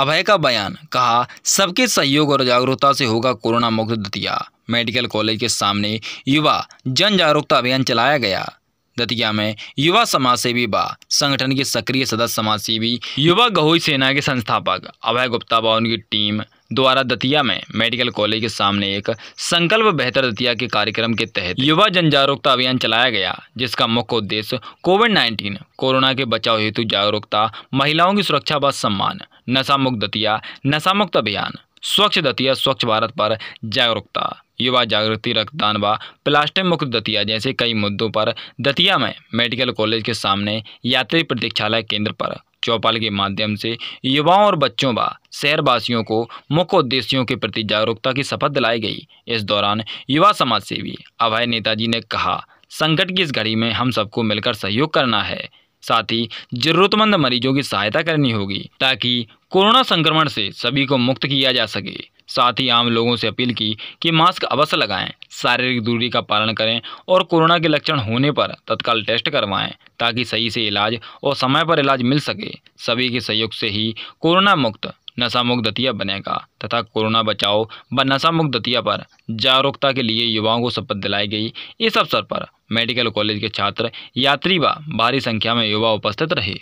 अभय का बयान कहा सबके सहयोग और जागरूकता से होगा कोरोना मुक्त दतिया मेडिकल कॉलेज के सामने युवा जन जागरूकता अभियान चलाया गया दतिया में युवा समाज सेवी व संगठन के सक्रिय सदस्य समाज सेवी युवा गहोई सेना के संस्थापक अभय गुप्ता व उनकी टीम द्वारा दतिया में मेडिकल कॉलेज के सामने एक संकल्प बेहतर दतिया के कार्यक्रम के तहत युवा जन जागरूकता अभियान चलाया गया जिसका मुख्य उद्देश्य कोविड 19 कोरोना के बचाव हेतु जागरूकता महिलाओं की सुरक्षा व सम्मान नशा मुक्त दतिया नशा मुक्त अभियान स्वच्छ दतिया स्वच्छ भारत पर जागरूकता युवा जागृति रक्तदान व प्लास्टिक मुक्त दतिया जैसे कई मुद्दों पर दतिया में मेडिकल कॉलेज के सामने यात्री प्रतीक्षालय केंद्र पर चौपाल के माध्यम से युवाओं और बच्चों व शहरवासियों को मुख्य उद्देश्यों के प्रति जागरूकता की शपथ दिलाई गई इस दौरान युवा समाज सेवी अभय नेताजी ने कहा संकट की इस घड़ी में हम सबको मिलकर सहयोग करना है साथ ही जरूरतमंद मरीजों की सहायता करनी होगी ताकि कोरोना संक्रमण से सभी को मुक्त किया जा सके साथ ही आम लोगों से अपील की कि मास्क अवश्य लगाएं शारीरिक दूरी का पालन करें और कोरोना के लक्षण होने पर तत्काल टेस्ट करवाएं ताकि सही से इलाज और समय पर इलाज मिल सके सभी के सहयोग से ही कोरोना मुक्त नशा मुक्त दतिया बनेगा तथा कोरोना बचाओ व नशा मुक्त दतिया पर जागरूकता के लिए युवाओं को शपथ दिलाई गई इस अवसर पर मेडिकल कॉलेज के छात्र यात्री व भारी संख्या में युवा उपस्थित रहे